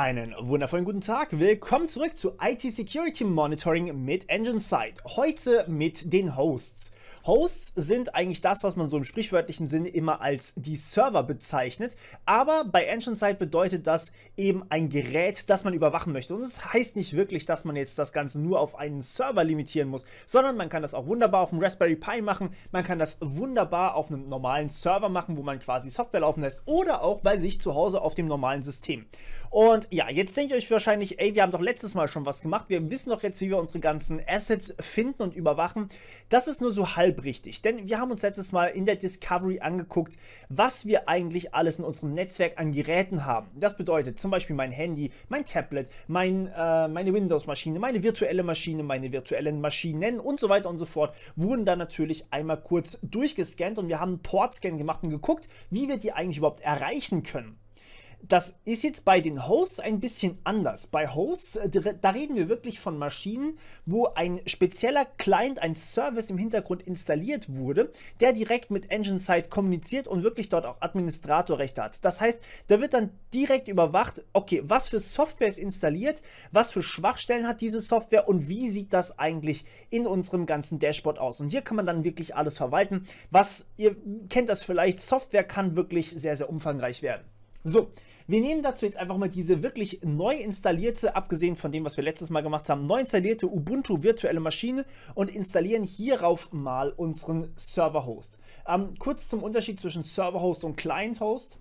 Einen wundervollen guten Tag. Willkommen zurück zu IT Security Monitoring mit EngineSight. Heute mit den Hosts. Hosts sind eigentlich das, was man so im sprichwörtlichen Sinne immer als die Server bezeichnet. Aber bei EngineSight bedeutet das eben ein Gerät, das man überwachen möchte. Und es das heißt nicht wirklich, dass man jetzt das Ganze nur auf einen Server limitieren muss, sondern man kann das auch wunderbar auf einem Raspberry Pi machen. Man kann das wunderbar auf einem normalen Server machen, wo man quasi Software laufen lässt oder auch bei sich zu Hause auf dem normalen System. Und ja, jetzt denkt ihr euch wahrscheinlich, ey, wir haben doch letztes Mal schon was gemacht. Wir wissen doch jetzt, wie wir unsere ganzen Assets finden und überwachen. Das ist nur so halb richtig, denn wir haben uns letztes Mal in der Discovery angeguckt, was wir eigentlich alles in unserem Netzwerk an Geräten haben. Das bedeutet zum Beispiel mein Handy, mein Tablet, mein, äh, meine Windows-Maschine, meine virtuelle Maschine, meine virtuellen Maschinen und so weiter und so fort, wurden dann natürlich einmal kurz durchgescannt und wir haben einen Portscan gemacht und geguckt, wie wir die eigentlich überhaupt erreichen können. Das ist jetzt bei den Hosts ein bisschen anders. Bei Hosts, äh, da reden wir wirklich von Maschinen, wo ein spezieller Client, ein Service im Hintergrund installiert wurde, der direkt mit engine Site kommuniziert und wirklich dort auch Administratorrechte hat. Das heißt, da wird dann direkt überwacht, okay, was für Software ist installiert, was für Schwachstellen hat diese Software und wie sieht das eigentlich in unserem ganzen Dashboard aus. Und hier kann man dann wirklich alles verwalten. Was, ihr kennt das vielleicht, Software kann wirklich sehr, sehr umfangreich werden. So, wir nehmen dazu jetzt einfach mal diese wirklich neu installierte, abgesehen von dem, was wir letztes Mal gemacht haben, neu installierte Ubuntu virtuelle Maschine und installieren hierauf mal unseren Server-Host. Ähm, kurz zum Unterschied zwischen Server-Host und Client-Host.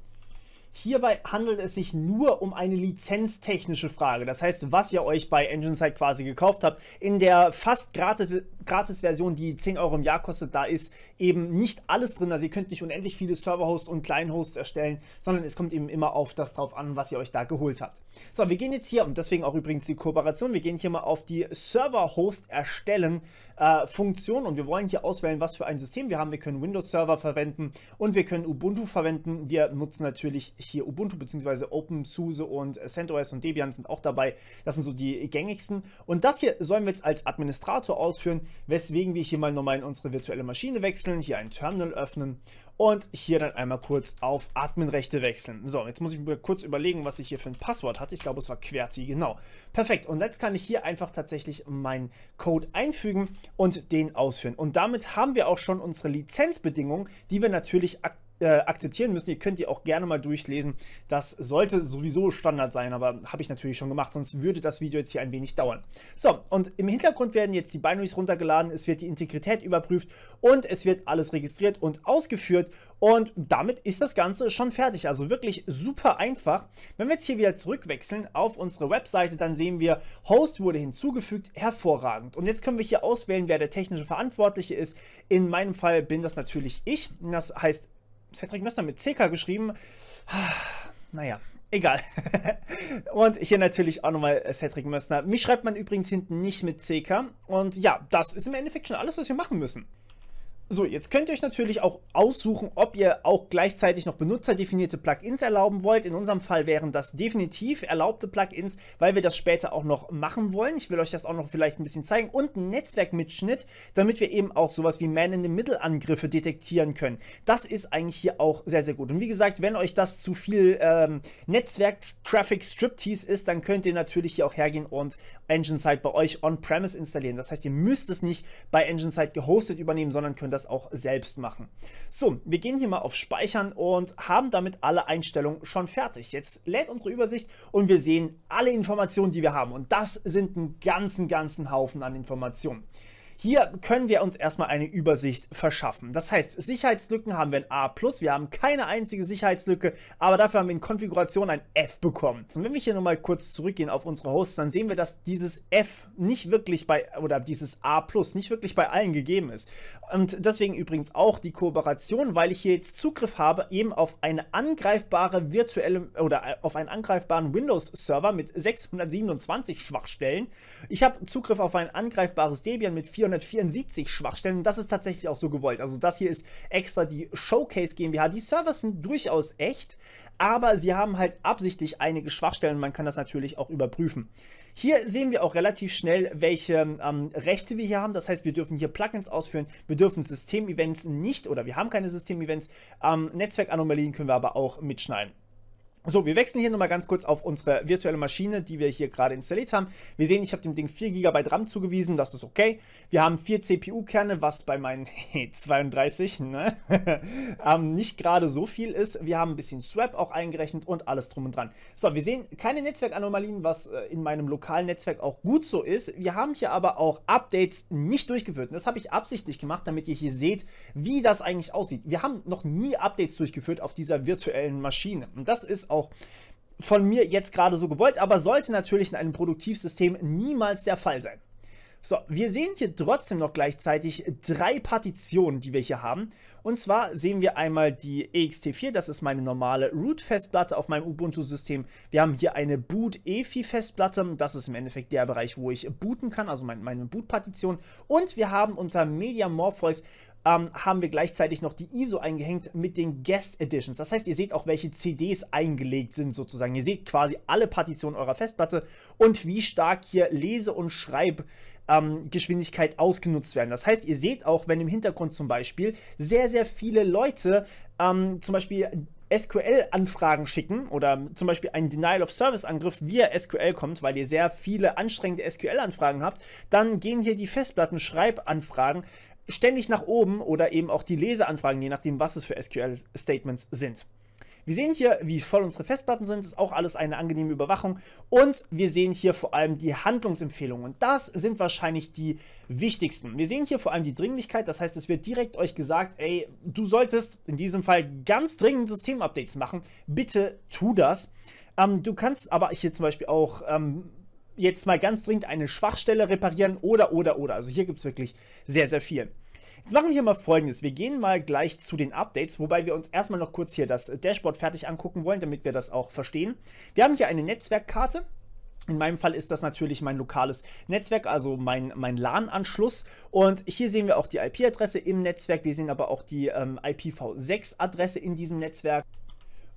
Hierbei handelt es sich nur um eine lizenztechnische Frage. Das heißt, was ihr euch bei Engineside quasi gekauft habt. In der fast gratis, Gratis-Version, die 10 Euro im Jahr kostet, da ist eben nicht alles drin. Also ihr könnt nicht unendlich viele Server-Hosts und Kleinhosts erstellen, sondern es kommt eben immer auf das drauf an, was ihr euch da geholt habt. So, wir gehen jetzt hier, und deswegen auch übrigens die Kooperation, wir gehen hier mal auf die Server-Host-Erstellen-Funktion äh, und wir wollen hier auswählen, was für ein System wir haben. Wir können Windows-Server verwenden und wir können Ubuntu verwenden. Wir nutzen natürlich hier Ubuntu bzw. OpenSUSE und CentOS und Debian sind auch dabei. Das sind so die gängigsten. Und das hier sollen wir jetzt als Administrator ausführen weswegen wir hier mal nochmal in unsere virtuelle Maschine wechseln, hier ein Terminal öffnen und hier dann einmal kurz auf Adminrechte wechseln. So, jetzt muss ich mir kurz überlegen, was ich hier für ein Passwort hatte. Ich glaube, es war QWERTY, genau. Perfekt, und jetzt kann ich hier einfach tatsächlich meinen Code einfügen und den ausführen. Und damit haben wir auch schon unsere Lizenzbedingungen, die wir natürlich aktivieren äh, akzeptieren müssen. Ihr könnt die auch gerne mal durchlesen. Das sollte sowieso Standard sein, aber habe ich natürlich schon gemacht, sonst würde das Video jetzt hier ein wenig dauern. So, und im Hintergrund werden jetzt die Binaries runtergeladen, es wird die Integrität überprüft und es wird alles registriert und ausgeführt und damit ist das Ganze schon fertig. Also wirklich super einfach. Wenn wir jetzt hier wieder zurückwechseln auf unsere Webseite, dann sehen wir, Host wurde hinzugefügt, hervorragend. Und jetzt können wir hier auswählen, wer der technische Verantwortliche ist. In meinem Fall bin das natürlich ich. Das heißt, Cedric Messner mit CK geschrieben. Naja, egal. und hier natürlich auch nochmal Cedric Mössner. Mich schreibt man übrigens hinten nicht mit CK. Und ja, das ist im Endeffekt schon alles, was wir machen müssen. So, jetzt könnt ihr euch natürlich auch aussuchen, ob ihr auch gleichzeitig noch benutzerdefinierte Plugins erlauben wollt. In unserem Fall wären das definitiv erlaubte Plugins, weil wir das später auch noch machen wollen. Ich will euch das auch noch vielleicht ein bisschen zeigen. Und ein Netzwerkmitschnitt, damit wir eben auch sowas wie Man-in-the-Middle-Angriffe detektieren können. Das ist eigentlich hier auch sehr, sehr gut. Und wie gesagt, wenn euch das zu viel ähm, Netzwerk-Traffic-Striptease ist, dann könnt ihr natürlich hier auch hergehen und Engine Site bei euch on-premise installieren. Das heißt, ihr müsst es nicht bei Engine Site gehostet übernehmen, sondern könnt das das auch selbst machen. So, wir gehen hier mal auf Speichern und haben damit alle Einstellungen schon fertig. Jetzt lädt unsere Übersicht und wir sehen alle Informationen, die wir haben. Und das sind einen ganzen, ganzen Haufen an Informationen. Hier können wir uns erstmal eine Übersicht verschaffen. Das heißt, Sicherheitslücken haben wir ein A+, wir haben keine einzige Sicherheitslücke, aber dafür haben wir in Konfiguration ein F bekommen. Und wenn wir hier nochmal kurz zurückgehen auf unsere Hosts, dann sehen wir, dass dieses F nicht wirklich bei, oder dieses A+, nicht wirklich bei allen gegeben ist. Und deswegen übrigens auch die Kooperation, weil ich hier jetzt Zugriff habe eben auf eine angreifbare virtuelle, oder äh, auf einen angreifbaren Windows-Server mit 627 Schwachstellen. Ich habe Zugriff auf ein angreifbares Debian mit 4 474 Schwachstellen. Und das ist tatsächlich auch so gewollt. Also das hier ist extra die Showcase GmbH. Die Servers sind durchaus echt, aber sie haben halt absichtlich einige Schwachstellen. Und man kann das natürlich auch überprüfen. Hier sehen wir auch relativ schnell, welche ähm, Rechte wir hier haben. Das heißt, wir dürfen hier Plugins ausführen. Wir dürfen Systemevents nicht oder wir haben keine Systemevents. Ähm, Netzwerkanomalien können wir aber auch mitschneiden. So, wir wechseln hier nochmal ganz kurz auf unsere virtuelle Maschine, die wir hier gerade installiert haben. Wir sehen, ich habe dem Ding 4 GB RAM zugewiesen, das ist okay. Wir haben 4 CPU-Kerne, was bei meinen 32 ne? ähm, nicht gerade so viel ist. Wir haben ein bisschen Swap auch eingerechnet und alles drum und dran. So, wir sehen keine Netzwerkanomalien, was äh, in meinem lokalen Netzwerk auch gut so ist. Wir haben hier aber auch Updates nicht durchgeführt. Und das habe ich absichtlich gemacht, damit ihr hier seht, wie das eigentlich aussieht. Wir haben noch nie Updates durchgeführt auf dieser virtuellen Maschine. Und das ist auch von mir jetzt gerade so gewollt, aber sollte natürlich in einem Produktivsystem niemals der Fall sein. So, wir sehen hier trotzdem noch gleichzeitig drei Partitionen, die wir hier haben. Und zwar sehen wir einmal die ext4, das ist meine normale Root-Festplatte auf meinem Ubuntu-System. Wir haben hier eine Boot-EFI-Festplatte, das ist im Endeffekt der Bereich, wo ich booten kann, also meine, meine Boot-Partition. Und wir haben unser Media Morpheus ähm, haben wir gleichzeitig noch die ISO eingehängt mit den Guest Editions. Das heißt, ihr seht auch, welche CDs eingelegt sind sozusagen. Ihr seht quasi alle Partitionen eurer Festplatte und wie stark hier Lese- und Schreibgeschwindigkeit ähm, ausgenutzt werden. Das heißt, ihr seht auch, wenn im Hintergrund zum Beispiel sehr, sehr viele Leute ähm, zum Beispiel SQL-Anfragen schicken oder zum Beispiel einen Denial-of-Service-Angriff via SQL kommt, weil ihr sehr viele anstrengende SQL-Anfragen habt, dann gehen hier die Festplatten-Schreibanfragen ständig nach oben oder eben auch die Leseanfragen, je nachdem, was es für SQL-Statements sind. Wir sehen hier, wie voll unsere Festplatten sind, ist auch alles eine angenehme Überwachung und wir sehen hier vor allem die Handlungsempfehlungen und das sind wahrscheinlich die wichtigsten. Wir sehen hier vor allem die Dringlichkeit, das heißt, es wird direkt euch gesagt, ey, du solltest in diesem Fall ganz dringend Systemupdates machen, bitte tu das. Ähm, du kannst aber hier zum Beispiel auch ähm, jetzt mal ganz dringend eine Schwachstelle reparieren oder, oder, oder. Also hier gibt es wirklich sehr, sehr viel. Jetzt machen wir hier mal folgendes. Wir gehen mal gleich zu den Updates, wobei wir uns erstmal noch kurz hier das Dashboard fertig angucken wollen, damit wir das auch verstehen. Wir haben hier eine Netzwerkkarte. In meinem Fall ist das natürlich mein lokales Netzwerk, also mein, mein LAN-Anschluss. Und hier sehen wir auch die IP-Adresse im Netzwerk. Wir sehen aber auch die ähm, IPv6-Adresse in diesem Netzwerk.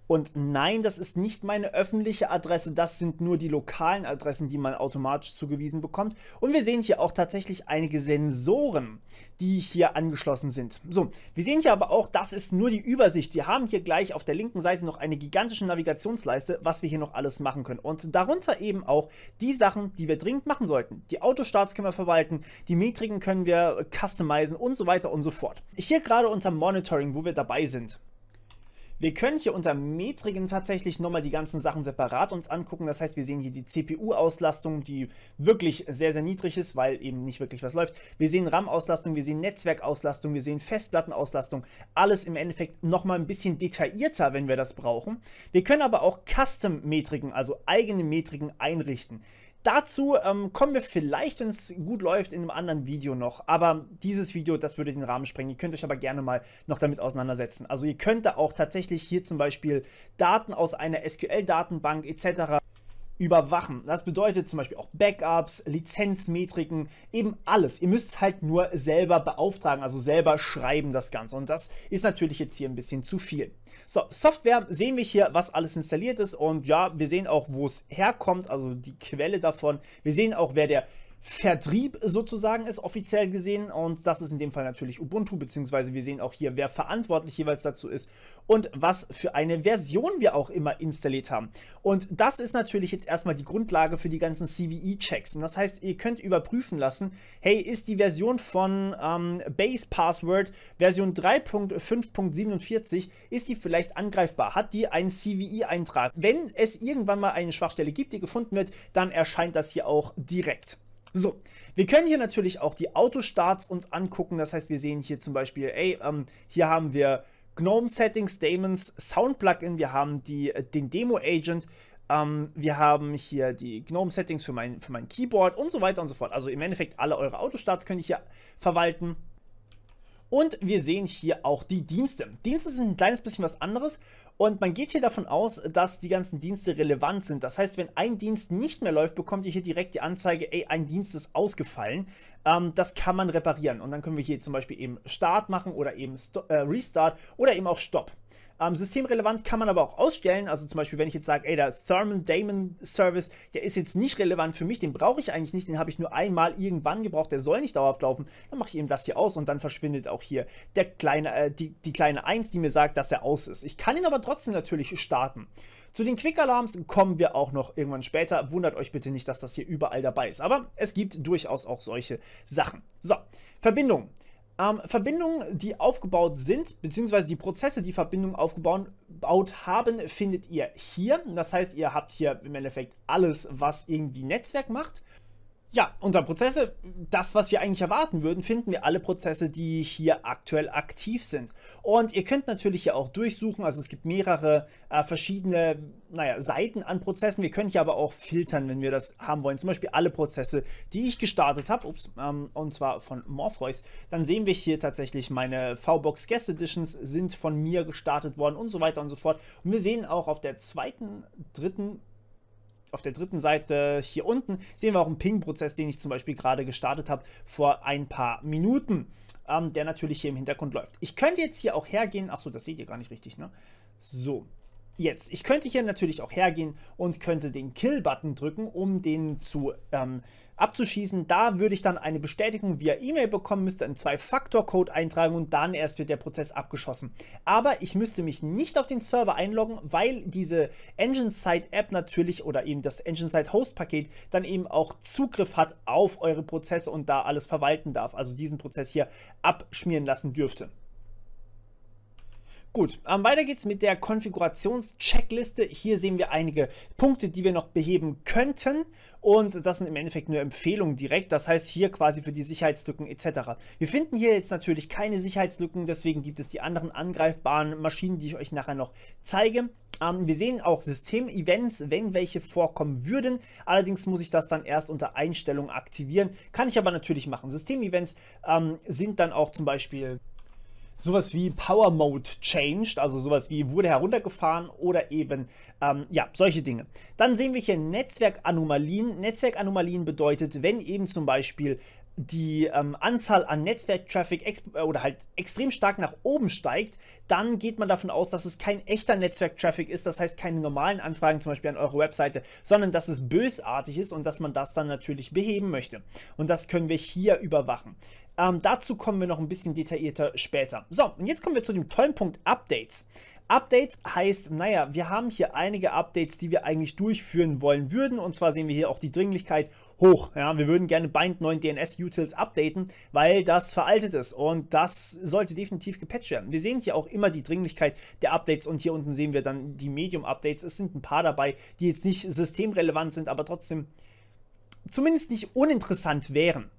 Und nein, das ist nicht meine öffentliche Adresse, das sind nur die lokalen Adressen, die man automatisch zugewiesen bekommt. Und wir sehen hier auch tatsächlich einige Sensoren, die hier angeschlossen sind. So, wir sehen hier aber auch, das ist nur die Übersicht. Wir haben hier gleich auf der linken Seite noch eine gigantische Navigationsleiste, was wir hier noch alles machen können. Und darunter eben auch die Sachen, die wir dringend machen sollten. Die Autostarts können wir verwalten, die Metriken können wir customizen und so weiter und so fort. Hier gerade unter Monitoring, wo wir dabei sind, wir können hier unter Metriken tatsächlich nochmal die ganzen Sachen separat uns angucken. Das heißt, wir sehen hier die CPU-Auslastung, die wirklich sehr, sehr niedrig ist, weil eben nicht wirklich was läuft. Wir sehen RAM-Auslastung, wir sehen Netzwerkauslastung, wir sehen Festplattenauslastung. Alles im Endeffekt nochmal ein bisschen detaillierter, wenn wir das brauchen. Wir können aber auch Custom-Metriken, also eigene Metriken einrichten. Dazu ähm, kommen wir vielleicht, wenn es gut läuft, in einem anderen Video noch. Aber dieses Video, das würde den Rahmen sprengen. Ihr könnt euch aber gerne mal noch damit auseinandersetzen. Also ihr könnt da auch tatsächlich hier zum Beispiel Daten aus einer SQL-Datenbank etc überwachen. Das bedeutet zum Beispiel auch Backups, Lizenzmetriken, eben alles. Ihr müsst es halt nur selber beauftragen, also selber schreiben das Ganze. Und das ist natürlich jetzt hier ein bisschen zu viel. So, Software sehen wir hier, was alles installiert ist. Und ja, wir sehen auch, wo es herkommt, also die Quelle davon. Wir sehen auch, wer der Vertrieb sozusagen ist offiziell gesehen und das ist in dem Fall natürlich Ubuntu, beziehungsweise wir sehen auch hier, wer verantwortlich jeweils dazu ist und was für eine Version wir auch immer installiert haben. Und das ist natürlich jetzt erstmal die Grundlage für die ganzen CVE-Checks. Und das heißt, ihr könnt überprüfen lassen, hey, ist die Version von ähm, Base Password Version 3.5.47, ist die vielleicht angreifbar? Hat die einen CVE-Eintrag? Wenn es irgendwann mal eine Schwachstelle gibt, die gefunden wird, dann erscheint das hier auch direkt. So, wir können hier natürlich auch die Autostarts uns angucken. Das heißt, wir sehen hier zum Beispiel, ey, ähm, hier haben wir GNOME Settings, Daemons, Sound Plugin, wir haben die, äh, den Demo Agent, ähm, wir haben hier die GNOME Settings für mein, für mein Keyboard und so weiter und so fort. Also im Endeffekt alle eure Autostarts könnt ihr hier verwalten. Und wir sehen hier auch die Dienste. Dienste sind ein kleines bisschen was anderes und man geht hier davon aus, dass die ganzen Dienste relevant sind. Das heißt, wenn ein Dienst nicht mehr läuft, bekommt ihr hier direkt die Anzeige, ey, ein Dienst ist ausgefallen. Ähm, das kann man reparieren und dann können wir hier zum Beispiel eben Start machen oder eben Sto äh, Restart oder eben auch Stopp. Ähm, systemrelevant kann man aber auch ausstellen. Also zum Beispiel, wenn ich jetzt sage, ey, der Thurman Damon Service, der ist jetzt nicht relevant für mich, den brauche ich eigentlich nicht, den habe ich nur einmal irgendwann gebraucht, der soll nicht dauerhaft laufen, dann mache ich eben das hier aus und dann verschwindet auch hier der kleine, äh, die, die kleine 1, die mir sagt, dass er aus ist. Ich kann ihn aber trotzdem natürlich starten. Zu den Quick-Alarms kommen wir auch noch irgendwann später. Wundert euch bitte nicht, dass das hier überall dabei ist. Aber es gibt durchaus auch solche Sachen. So, Verbindung. Ähm, Verbindungen, die aufgebaut sind, beziehungsweise die Prozesse, die Verbindungen aufgebaut haben, findet ihr hier. Das heißt, ihr habt hier im Endeffekt alles, was irgendwie Netzwerk macht. Ja, unter Prozesse, das, was wir eigentlich erwarten würden, finden wir alle Prozesse, die hier aktuell aktiv sind. Und ihr könnt natürlich hier auch durchsuchen, also es gibt mehrere äh, verschiedene naja, Seiten an Prozessen. Wir können hier aber auch filtern, wenn wir das haben wollen. Zum Beispiel alle Prozesse, die ich gestartet habe, ups, ähm, und zwar von Morpheus. Dann sehen wir hier tatsächlich, meine VBox Guest Editions sind von mir gestartet worden und so weiter und so fort. Und wir sehen auch auf der zweiten, dritten auf der dritten Seite hier unten sehen wir auch einen Ping-Prozess, den ich zum Beispiel gerade gestartet habe vor ein paar Minuten, ähm, der natürlich hier im Hintergrund läuft. Ich könnte jetzt hier auch hergehen, achso, das seht ihr gar nicht richtig, ne? So, Jetzt, ich könnte hier natürlich auch hergehen und könnte den Kill-Button drücken, um den zu ähm, abzuschießen. Da würde ich dann eine Bestätigung via E-Mail bekommen, müsste einen Zwei-Faktor-Code eintragen und dann erst wird der Prozess abgeschossen. Aber ich müsste mich nicht auf den Server einloggen, weil diese engine site app natürlich oder eben das engine site host paket dann eben auch Zugriff hat auf eure Prozesse und da alles verwalten darf, also diesen Prozess hier abschmieren lassen dürfte. Gut, ähm, weiter geht's mit der Konfigurationscheckliste. Hier sehen wir einige Punkte, die wir noch beheben könnten. Und das sind im Endeffekt nur Empfehlungen direkt. Das heißt hier quasi für die Sicherheitslücken etc. Wir finden hier jetzt natürlich keine Sicherheitslücken. Deswegen gibt es die anderen angreifbaren Maschinen, die ich euch nachher noch zeige. Ähm, wir sehen auch System-Events, wenn welche vorkommen würden. Allerdings muss ich das dann erst unter Einstellungen aktivieren. Kann ich aber natürlich machen. System-Events ähm, sind dann auch zum Beispiel sowas wie Power Mode changed, also sowas wie wurde heruntergefahren oder eben ähm, ja, solche Dinge. Dann sehen wir hier Netzwerkanomalien. Netzwerkanomalien bedeutet, wenn eben zum Beispiel die ähm, Anzahl an Netzwerktraffic äh, oder halt extrem stark nach oben steigt, dann geht man davon aus, dass es kein echter Netzwerktraffic ist, das heißt keine normalen Anfragen zum Beispiel an eure Webseite, sondern dass es bösartig ist und dass man das dann natürlich beheben möchte. Und das können wir hier überwachen. Ähm, dazu kommen wir noch ein bisschen detaillierter später. So, und jetzt kommen wir zu dem tollen Punkt Updates. Updates heißt, naja, wir haben hier einige Updates, die wir eigentlich durchführen wollen würden. Und zwar sehen wir hier auch die Dringlichkeit hoch. Ja, wir würden gerne Bind 9 DNS-Utils updaten, weil das veraltet ist und das sollte definitiv gepatcht werden. Wir sehen hier auch immer die Dringlichkeit der Updates und hier unten sehen wir dann die Medium-Updates. Es sind ein paar dabei, die jetzt nicht systemrelevant sind, aber trotzdem zumindest nicht uninteressant wären.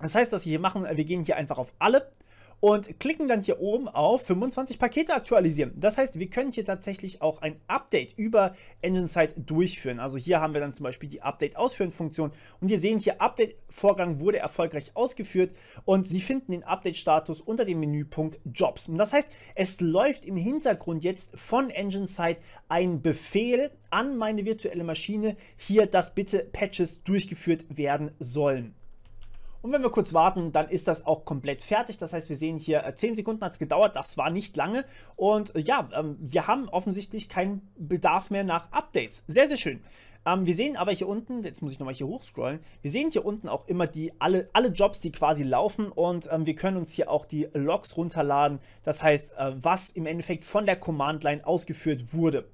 Das heißt, was wir hier machen, wir gehen hier einfach auf alle und klicken dann hier oben auf 25 Pakete aktualisieren. Das heißt, wir können hier tatsächlich auch ein Update über EngineSight durchführen. Also hier haben wir dann zum Beispiel die Update-Ausführen-Funktion und wir sehen hier, Update-Vorgang wurde erfolgreich ausgeführt und Sie finden den Update-Status unter dem Menüpunkt Jobs. Und das heißt, es läuft im Hintergrund jetzt von EngineSight ein Befehl an meine virtuelle Maschine, hier, dass bitte Patches durchgeführt werden sollen. Und wenn wir kurz warten, dann ist das auch komplett fertig. Das heißt, wir sehen hier, 10 äh, Sekunden hat es gedauert, das war nicht lange. Und äh, ja, ähm, wir haben offensichtlich keinen Bedarf mehr nach Updates. Sehr, sehr schön. Ähm, wir sehen aber hier unten, jetzt muss ich nochmal hier hochscrollen, wir sehen hier unten auch immer die alle, alle Jobs, die quasi laufen und ähm, wir können uns hier auch die Logs runterladen. Das heißt, äh, was im Endeffekt von der Command-Line ausgeführt wurde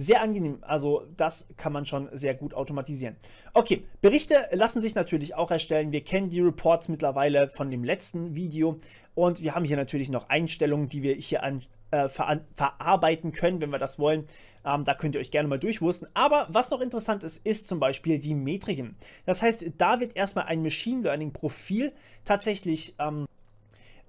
sehr angenehm. Also das kann man schon sehr gut automatisieren. Okay, Berichte lassen sich natürlich auch erstellen. Wir kennen die Reports mittlerweile von dem letzten Video und wir haben hier natürlich noch Einstellungen, die wir hier an, äh, ver verarbeiten können, wenn wir das wollen. Ähm, da könnt ihr euch gerne mal durchwursten. Aber was noch interessant ist, ist zum Beispiel die Metriken. Das heißt, da wird erstmal ein Machine Learning Profil tatsächlich ähm,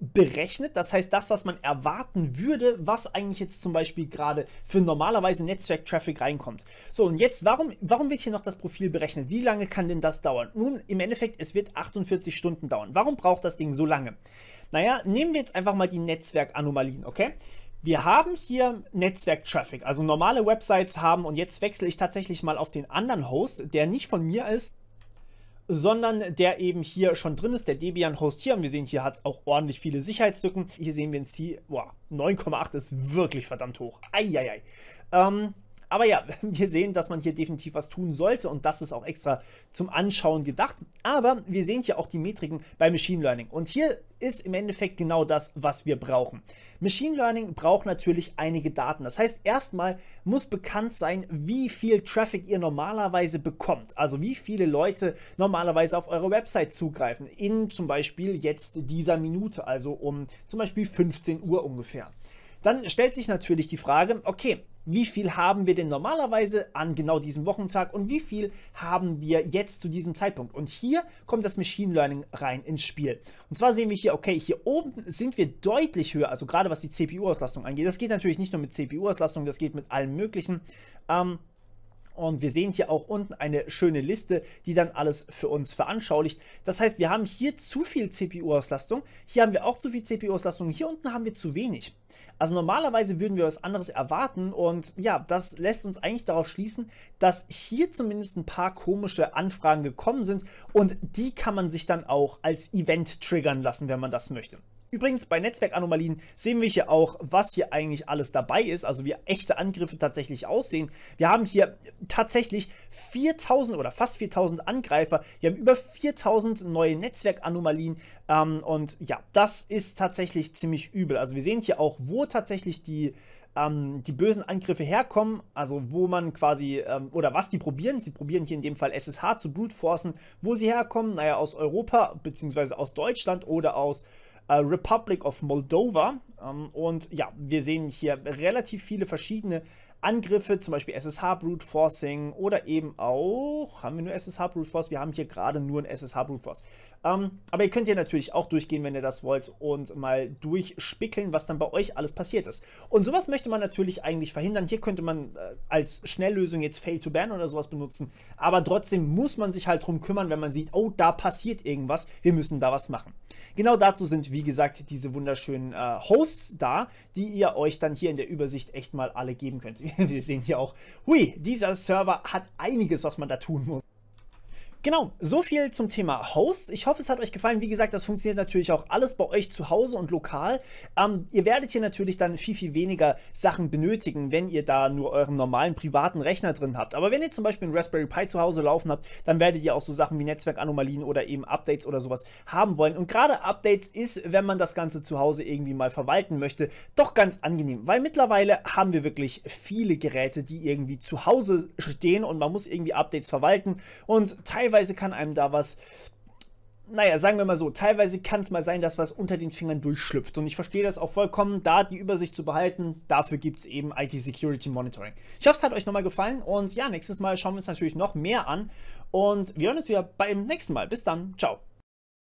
berechnet. Das heißt, das, was man erwarten würde, was eigentlich jetzt zum Beispiel gerade für normalerweise Netzwerk-Traffic reinkommt. So, und jetzt, warum, warum wird hier noch das Profil berechnet? Wie lange kann denn das dauern? Nun, im Endeffekt, es wird 48 Stunden dauern. Warum braucht das Ding so lange? Naja, nehmen wir jetzt einfach mal die Netzwerk-Anomalien, okay? Wir haben hier Netzwerk-Traffic, also normale Websites haben, und jetzt wechsle ich tatsächlich mal auf den anderen Host, der nicht von mir ist, sondern der eben hier schon drin ist, der Debian-Host hier. Und wir sehen, hier hat es auch ordentlich viele Sicherheitslücken. Hier sehen wir ein C, boah, 9,8 ist wirklich verdammt hoch. Eieiei. Ähm, aber ja, wir sehen, dass man hier definitiv was tun sollte und das ist auch extra zum Anschauen gedacht. Aber wir sehen hier auch die Metriken bei Machine Learning und hier ist im Endeffekt genau das, was wir brauchen. Machine Learning braucht natürlich einige Daten. Das heißt, erstmal muss bekannt sein, wie viel Traffic ihr normalerweise bekommt. Also wie viele Leute normalerweise auf eure Website zugreifen. In zum Beispiel jetzt dieser Minute, also um zum Beispiel 15 Uhr ungefähr. Dann stellt sich natürlich die Frage, okay, wie viel haben wir denn normalerweise an genau diesem Wochentag und wie viel haben wir jetzt zu diesem Zeitpunkt. Und hier kommt das Machine Learning rein ins Spiel. Und zwar sehen wir hier, okay, hier oben sind wir deutlich höher, also gerade was die CPU-Auslastung angeht. Das geht natürlich nicht nur mit CPU-Auslastung, das geht mit allem Möglichen. Ähm, und wir sehen hier auch unten eine schöne Liste, die dann alles für uns veranschaulicht. Das heißt, wir haben hier zu viel CPU-Auslastung, hier haben wir auch zu viel CPU-Auslastung, hier unten haben wir zu wenig. Also normalerweise würden wir was anderes erwarten und ja, das lässt uns eigentlich darauf schließen, dass hier zumindest ein paar komische Anfragen gekommen sind und die kann man sich dann auch als Event triggern lassen, wenn man das möchte. Übrigens bei Netzwerkanomalien sehen wir hier auch, was hier eigentlich alles dabei ist, also wie echte Angriffe tatsächlich aussehen. Wir haben hier tatsächlich 4000 oder fast 4000 Angreifer. Wir haben über 4000 neue Netzwerkanomalien ähm, und ja, das ist tatsächlich ziemlich übel. Also wir sehen hier auch, wo tatsächlich die ähm, die bösen Angriffe herkommen, also wo man quasi, ähm, oder was die probieren, sie probieren hier in dem Fall SSH zu Bruteforcen, wo sie herkommen, naja, aus Europa, beziehungsweise aus Deutschland oder aus äh, äh, Republic of Moldova. Ähm, und ja, wir sehen hier relativ viele verschiedene Angriffe, zum Beispiel SSH Brute Forcing oder eben auch, haben wir nur SSH Brute Force? Wir haben hier gerade nur ein SSH Brute Force. Ähm, aber ihr könnt hier natürlich auch durchgehen, wenn ihr das wollt und mal durchspickeln, was dann bei euch alles passiert ist. Und sowas möchte man natürlich eigentlich verhindern. Hier könnte man äh, als Schnelllösung jetzt Fail to Ban oder sowas benutzen, aber trotzdem muss man sich halt drum kümmern, wenn man sieht, oh, da passiert irgendwas, wir müssen da was machen. Genau dazu sind, wie gesagt, diese wunderschönen äh, Hosts da, die ihr euch dann hier in der Übersicht echt mal alle geben könnt. wir sehen hier auch, hui, dieser Server hat einiges, was man da tun muss. Genau, so viel zum Thema Hosts. Ich hoffe, es hat euch gefallen. Wie gesagt, das funktioniert natürlich auch alles bei euch zu Hause und lokal. Ähm, ihr werdet hier natürlich dann viel, viel weniger Sachen benötigen, wenn ihr da nur euren normalen privaten Rechner drin habt. Aber wenn ihr zum Beispiel einen Raspberry Pi zu Hause laufen habt, dann werdet ihr auch so Sachen wie Netzwerkanomalien oder eben Updates oder sowas haben wollen. Und gerade Updates ist, wenn man das Ganze zu Hause irgendwie mal verwalten möchte, doch ganz angenehm, weil mittlerweile haben wir wirklich viele Geräte, die irgendwie zu Hause stehen und man muss irgendwie Updates verwalten und teilweise teilweise kann einem da was naja, sagen wir mal so, teilweise kann es mal sein, dass was unter den Fingern durchschlüpft. Und ich verstehe das auch vollkommen, da die Übersicht zu behalten, dafür gibt es eben IT Security Monitoring. Ich hoffe, es hat euch nochmal gefallen und ja, nächstes Mal schauen wir uns natürlich noch mehr an. Und wir hören uns wieder beim nächsten Mal. Bis dann, ciao.